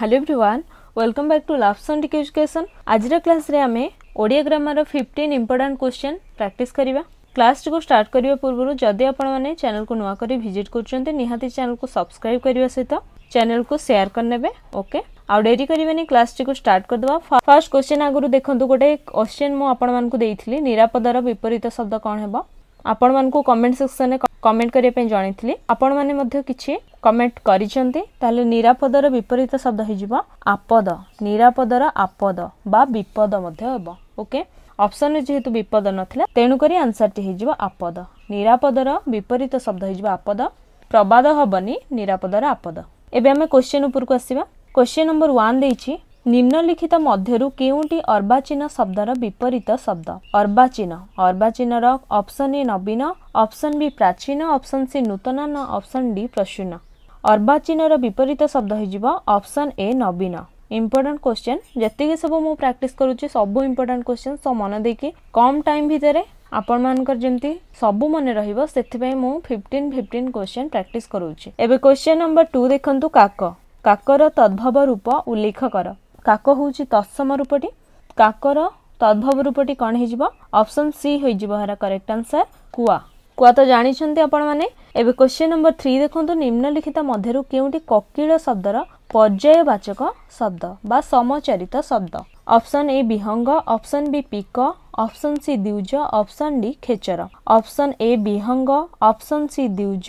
hello everyone welcome back to love सन्डिक education आज class रे आमे Odia grammar fifteen important question practice करवा क्लास टी स्टार्ट करने पूर्व जदि आपने चैनल को नुआक भिजिट करते चेल को सब्सक्राइब करने सहित चैनल को सेयार करने ओके आउ डेरी करें क्लास टी स्टार्ट करदे फर्स्ट क्वेश्चन आगुरी देखो गोटे क्वेश्चन मुझे निरापदार विपरीत शब्द कौन है ଆପଣମାନଙ୍କୁ କମେଣ୍ଟ ସେକ୍ସନରେ କମେଣ୍ଟ କରିବା ପାଇଁ ଜଣାଇଥିଲି ଆପଣମାନେ ମଧ୍ୟ କିଛି କମେଣ୍ଟ କରିଛନ୍ତି ତାହେଲେ ନିରାପଦର ବିପରୀତ ଶବ୍ଦ ହେଇଯିବ ଆପଦ ନିରାପଦର ଆପଦ ବା ବିପଦ ମଧ୍ୟ ହେବ ଓକେ ଅପସନରେ ଯେହେତୁ ବିପଦ ନଥିଲା ତେଣୁକରି ଆନ୍ସରଟି ହେଇଯିବ ଆପଦ ନିରାପଦର ବିପରୀତ ଶବ୍ଦ ହେଇଯିବ ଆପଦ ପ୍ରବାଦ ହେବନି ନିରାପଦର ଆପଦ ଏବେ ଆମେ କ୍ୱେଶ୍ଚିନ୍ ଉପରକୁ ଆସିବା କ୍ୱେଶ୍ଚିନ୍ ନମ୍ବର ୱାନ୍ ଦେଇଛି ନିମ୍ନଲିଖିତ ମଧ୍ୟରୁ କେଉଁଟି ଅର୍ବାଚୀନ ଶବ୍ଦର ବିପରୀତ ଶବ୍ଦ ଅର୍ବାଚୀନ ଅର୍ବାଚୀନର ଅପସନ୍ ଏ ନବୀନ ଅପସନ୍ ବି ପ୍ରାଚୀନ ଅପସନ୍ ସି ନୂତନ ନା ଅପସନ୍ ଡି ପ୍ରସୂନ ଅର୍ବାଚୀନର ବିପରୀତ ଶବ୍ଦ ହୋଇଯିବ ଅପସନ୍ ଏ ନବୀନ ଇମ୍ପୋର୍ଟାଣ୍ଟ କ୍ୱେଶ୍ଚନ୍ ଯେତିକି ସବୁ ମୁଁ ପ୍ରାକ୍ଟିସ୍ କରୁଛି ସବୁ ଇମ୍ପୋର୍ଟାଣ୍ଟ କ୍ୱେଶ୍ଚନ୍ ସବୁ ମନେ ଦେଇକି କମ୍ ଟାଇମ୍ ଭିତରେ ଆପଣମାନଙ୍କର ଯେମିତି ସବୁ ମନେ ରହିବ ସେଥିପାଇଁ ମୁଁ ଫିଫ୍ଟିନ୍ ଫିଫ୍ଟିନ୍ କ୍ୱେଶ୍ଚନ୍ ପ୍ରାକ୍ଟିସ୍ କରୁଛି ଏବେ କ୍ୱେଶ୍ଚନ୍ ନମ୍ବର ଟୁ ଦେଖନ୍ତୁ କାକ କାକର ତଦ୍ଭବ ରୂପ ଉଲ୍ଲେଖ କର କାକ ହେଉଛି ତତ୍ସମ ରୂପଟି କାକର ତଦ୍ଭବ ରୂପଟି କ'ଣ ହେଇଯିବ ଅପସନ୍ ସି ହୋଇଯିବ ହେରା କରେକ୍ଟ ଆନ୍ସର୍ କୁଆ କୁଆ ତ ଜାଣିଛନ୍ତି ଆପଣମାନେ ଏବେ କ୍ୱେଶ୍ଚିନ୍ ନମ୍ବର ଥ୍ରୀ ଦେଖନ୍ତୁ ନିମ୍ନଲିଖିତ ମଧ୍ୟରୁ କେଉଁଠି କକିଳ ଶବ୍ଦର ପର୍ଯ୍ୟାୟବାଚକ ଶବ୍ଦ ବା ସମଚାରିତ ଶବ୍ଦ ଅପସନ୍ ଏ ବିହଙ୍ଗ ଅପସନ୍ ବି ପିକ ଅପସନ୍ ସି ଦ୍ୟୁଜ ଅପସନ୍ ଡି ଖେଚର ଅପସନ୍ ଏ ବିହଙ୍ଗ ଅପସନ୍ ସି ଦ୍ୟୁଜ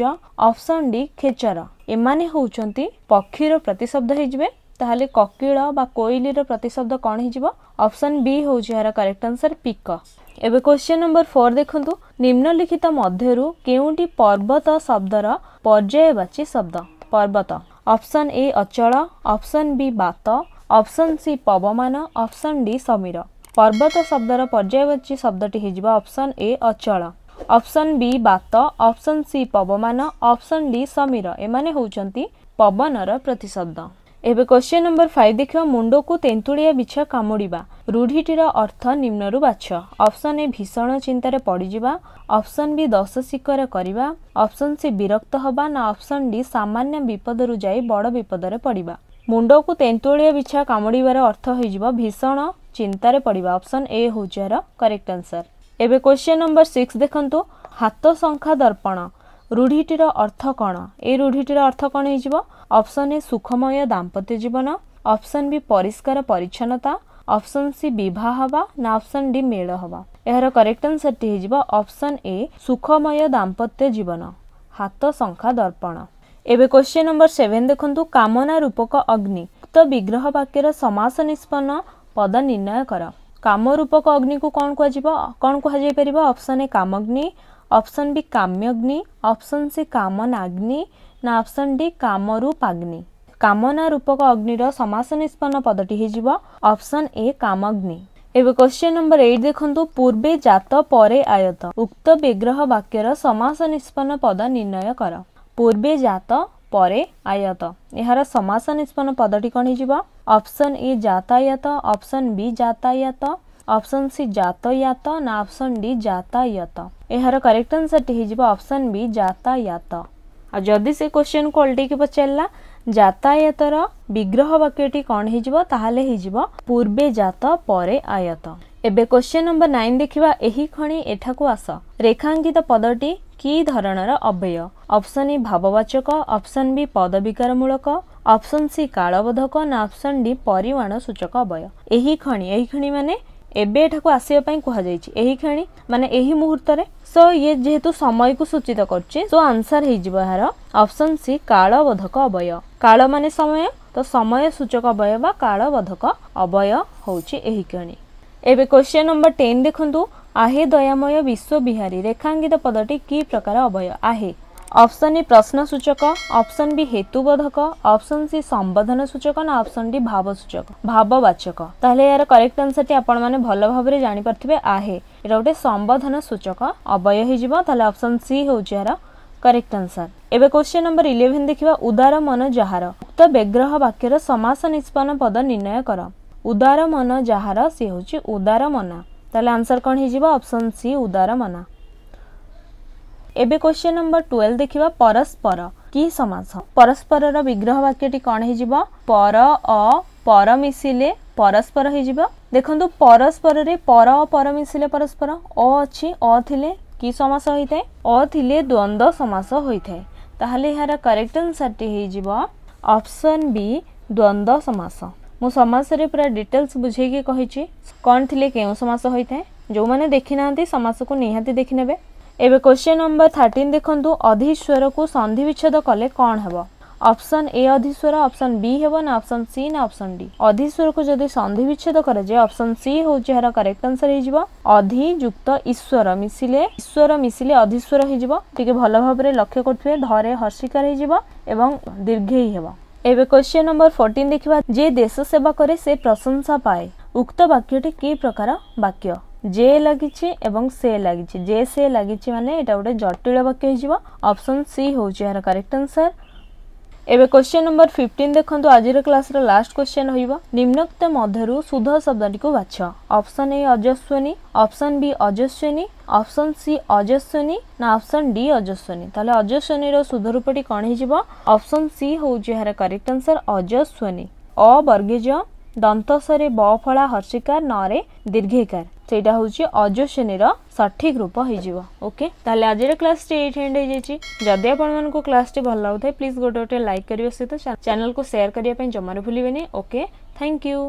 ଅପସନ୍ ଡି ଖେଚର ଏମାନେ ହେଉଛନ୍ତି ପକ୍ଷୀର ପ୍ରତିଶବ୍ଦ ହେଇଯିବେ তাহলে ককিল বা কোইলিৰ প্ৰতিশব্দ কোন হ'ব অপচন বি হ'উজি আৰা करेक्ट আনসার পিকক এবে কুৱেশ্চন নম্বৰ 4 দেখোন্তু নিম্নলিখিত মধ্যৰ কিউটি পৰ্বত শব্দৰ পৰ্যায়বাচী শব্দ পৰ্বত অপচন এ অচল অপচন বি বাত অপচন সি পৱমান অপচন ডি সমिर পৰ্বত শব্দৰ পৰ্যায়বাচী শব্দটি হ'ইবা অপচন এ অচল অপচন বি বাত অপচন সি পৱমান অপচন ডি সমिर এ মানে হৈচন্তি পবনৰ প্ৰতিশব্দ ଏବେ କ୍ୱେଶ୍ଚିନ୍ ନମ୍ବର ଫାଇଭ ଦେଖିବ ମୁଣ୍ଡକୁ ତେନ୍ତୁଳିଆ ବିଛ କାମୁଡ଼ିବା ରୂଢ଼ିଟିର ଅର୍ଥ ନିମ୍ନରୁ ବାଛ ଅପସନ୍ ଏ ଭୀଷଣ ଚିନ୍ତାରେ ପଡ଼ିଯିବା ଅପସନ୍ ବି ଦଶ ଶିକର କରିବା ଅପସନ୍ ସି ବିରକ୍ତ ହେବା ନା ଅପସନ୍ ଡି ସାମାନ୍ୟ ବିପଦରୁ ଯାଇ ବଡ଼ ବିପଦରେ ପଡ଼ିବା ମୁଣ୍ଡକୁ ତେନ୍ତୁଳିଆ ବିଛା କାମୁଡ଼ିବାର ଅର୍ଥ ହୋଇଯିବ ଭୀଷଣ ଚିନ୍ତାରେ ପଡ଼ିବା ଅପସନ୍ ଏ ହେଉଛି ଏହାର କରେକ୍ଟ ଆନ୍ସର ଏବେ କ୍ୱେଶ୍ଚିନ୍ ନମ୍ବର ସିକ୍ସ ଦେଖନ୍ତୁ ହାତ ସଂଖ୍ୟା ଦର୍ପଣ ରୂଢ଼ିଟିର ଅର୍ଥ କ'ଣ ଏ ରୂଢ଼ିଟିର ଅର୍ଥ କ'ଣ ହେଇଯିବ ଅପସନ୍ ଏ ସୁଖମୟ ଦାମ୍ପତ୍ୟ ଜୀବନ ଅପସନ୍ ବି ପରିଷ୍କାର ପରିଚ୍ଛନ୍ନତା ଅପସନ୍ ସି ବିବାହ ହେବା ନା ଅପସନ୍ ଡି ମେଳ ହେବା ଏହାର କରେକ୍ଟ ଆନ୍ସରଟି ହେଇଯିବ ଅପସନ୍ ଏ ସୁଖମୟ ଦାମ୍ପତ୍ୟ ଜୀବନ ହାତ ଶଙ୍ଖା ଦର୍ପଣ ଏବେ କ୍ୱେଶ୍ଚିନ୍ ନମ୍ବର ସେଭେନ୍ ଦେଖନ୍ତୁ କାମନା ରୂପକ ଅଗ୍ନି ଉକ୍ତ ବିଗ୍ରହ ବାକ୍ୟର ସମାସ ନିଷ୍ପନ୍ନ ପଦ ନିର୍ଣ୍ଣୟ କର କାମ ରୂପକ ଅଗ୍ନିକୁ କ'ଣ କୁହାଯିବ କ'ଣ କୁହାଯାଇପାରିବ ଅପସନ୍ ଏ କାମଗ୍ନି অপশন বি কাম্যগ্নি অপশন সি কামনা অগ্নি না অপশন ডি কামরূপ অগ্নি কামনা রূপক অগ্নিৰ সমাস নিষ্পন্ন পদটি হ'ব অপশন এ কামগ্নি এবে কোয়েশ্চন নম্বৰ 8 দেখোতো পূৰ্বে জাত তপরে আয়ত উক্ত বিগ্রহ বাক্যৰ সমাস নিষ্পন্ন পদা নিৰ্ণয় কৰা পূৰ্বে জাত তপরে আয়ত ইহৰ সমাস নিষ্পন্ন পদটি কোন হ'ব অপশন এ জাতায়ত অপশন বি জাতায়ত অপশন সি জাতয়াত না অপশন ডি জাতায়ত এহৰ करेक्ट আনসার হ'ইজিব অপশন বি জাতায়াত আৰু যদি সেই কোয়েশ্চন কোৱালটি কি পচেললা জাতায়তৰ বিগ্রহ বাক্যটি কোন হ'ইজিব তাহালৈ হ'ইজিব পূৰ্বে জাতত pore আয়ত এবে কোয়েশ্চন নম্বৰ 9 দেখিবা এইহি খণী এঠাকো আস রেখাঙ্কিত পদটি কি ধৰণৰ অব্যয় অপশন এ ভাববাচক অপশন বি পদবিকারমূলক অপশন সি কালবোধক না অপশন ডি পৰিমাণ সূচক অব্যয় এইহি খণী এই খণী মানে ଏବେ ଏଠାକୁ ଆସିବା ପାଇଁ କୁହାଯାଇଛି ଏହି କ୍ଷଣି ମାନେ ଏହି ମୁହୂର୍ତ୍ତରେ ସୋ ଇଏ ଯେହେତୁ ସମୟକୁ ସୂଚିତ କରୁଛି ସୋ ଆନ୍ସର ହେଇଯିବ ଏହାର ଅପସନ୍ ସି କାଳ ବୋଧକ ଅବୟ କାଳ ମାନେ ସମୟ ତ ସମୟ ସୂଚକ ଅବୟ ବା କାଳ ବୋଧକ ଅବୟ ହେଉଛି ଏହି କ୍ଷଣି ଏବେ କ୍ୱେଶ୍ଚିନ୍ ନମ୍ବର ଟେନ୍ ଦେଖନ୍ତୁ ଆହେ ଦୟାମୟ ବିଶ୍ୱବିହାରୀ ରେଖାଙ୍କିତ ପଦଟି କି ପ୍ରକାର ଅବୟ ଆହେ অপশন এ প্রশ্নসূচক অপশন বি হেতুবাচক অপশন সি সম্বোধন সূচক না অপশন ডি ভাবসূচক ভাববাচক তাহলে ইয়ার কারেক্ট আনসারটি আপন মানে ভালো ভাবে জানি পারতিবে আহে এটা সম্বোধন সূচক অব্যয় হইজিব তাহলে অপশন সি হই จ ারা কারেক্ট আনসার এবে কোশ্চেন নাম্বার 11 দেখিবা উদার মন জহার তো বেগ্ৰহ বাক্যের समास निष्পন পদ নির্ণয় করো উদার মন জহারা সি হইচি উদার মন তাহলে আনসার কোন হইজিব অপশন সি উদার মন एबे क्वेश्चन नंबर ट्वेल्व देखा परस्पर कि समास परस्पर विग्रह वाक्य टी कौन पर अ पर मिसले परस्पर हो देखु परस्पर रे पर अपर मिसले परस्पर अ अच्छी अ थिले कि समास होता है अ द्वंद्व समास होता है यार करेक्ट आंसर टी ऑप्शन बी द्वंद्व समास मु समास रे पूरा डिटेल्स बुझे कही कौन थी के समास होता जो मैंने देखी ना समास को निहाती देखने ଏବେ କ୍ୱେଶ୍ଚିନ୍ ନମ୍ବର ଥାର୍ଟିନ୍ ଦେଖନ୍ତୁ ଅଧିସ୍ୱରକୁ ସନ୍ଧି ବିଚ୍ଛେଦ କଲେ କ'ଣ ହେବ ଅପସନ୍ ଏ ଅଧିସ୍ୱର ଅପସନ୍ ବି ହେବ ନା ଅପସନ୍ ସି ନା ଅପସନ୍ ଡି ଅଧିସ୍ୱରକୁ ଯଦି ସନ୍ଧି ବିଚ୍ଛେଦ କରାଯାଏ ଅପସନ୍ ସି ହେଉଛି ଏହାର କରେକ୍ଟ ଆନ୍ସର ହେଇଯିବ ଅଧି ଯୁକ୍ତ ଈଶ୍ୱର ମିଶିଲେ ଈଶ୍ୱର ମିଶିଲେ ଅଧିସ୍ୱର ହେଇଯିବ ଟିକେ ଭଲ ଭାବରେ ଲକ୍ଷ୍ୟ କରୁଥିବେ ଧରେ ହର୍ଷିକାର ହେଇଯିବ ଏବଂ ଦୀର୍ଘେଇ ହେବ ଏବେ କ୍ୱେଶ୍ଚିନ୍ ନମ୍ବର ଫୋର୍ଟିନ୍ ଦେଖିବା ଯେ ଦେଶ ସେବା କରେ ସେ ପ୍ରଶଂସା ପାଏ ଉକ୍ତ ବାକ୍ୟଟି କି ପ୍ରକାର ବାକ୍ୟ জে লাগিছে এবং সে লাগিছে জে সে লাগিছে মানে এটা গোটে জটিল বাক্য হয়েযিব অপশন সি হচ্ছে এর করেক্ট আনসার এবে কোশ্চেন নম্বর ফিফটিন দেখুন আজির ক্লাসর লাস্ট কোশ্চেন হইব নিম্নোক্ত মধ্যরু সুধ শব্দটি বাছ অপশন এ অজস্বিনী অপশন বি অজস্বিনী অপশন সি অজস্বিনী না অপশন ডি অজস্বিনী তাহলে অজস্বিনীর সুধ রূপটি কণ হয়ে অপশন সি হচ্ছে এর করেক্ট আনসার অজস্বিনী অবর্গেজ ଦନ୍ତସରେ ବ ଫଳା ହର୍ଷିକାର ନରେ ଦୀର୍ଘିକାର ସେଇଟା ହେଉଛି ଅଜ ଶ୍ରେଣୀର ସଠିକ୍ ରୂପ ହେଇଯିବ ଓକେ ତାହେଲେ ଆଜିର କ୍ଲାସ୍ଟି ଏଇଠି ଏଣ୍ଡ ହେଇଯାଇଛି ଯଦି ଆପଣମାନଙ୍କୁ କ୍ଲାସ୍ଟି ଭଲ ଲାଗୁଥାଏ ପ୍ଲିଜ୍ ଗୋଟେ ଗୋଟେ ଲାଇକ୍ କରିବା ସହିତ ଚ୍ୟାନେଲ୍କୁ ସେୟାର କରିବା ପାଇଁ ଜମାରୁ ଭୁଲିବେନି ଓକେ ଥ୍ୟାଙ୍କ ୟୁ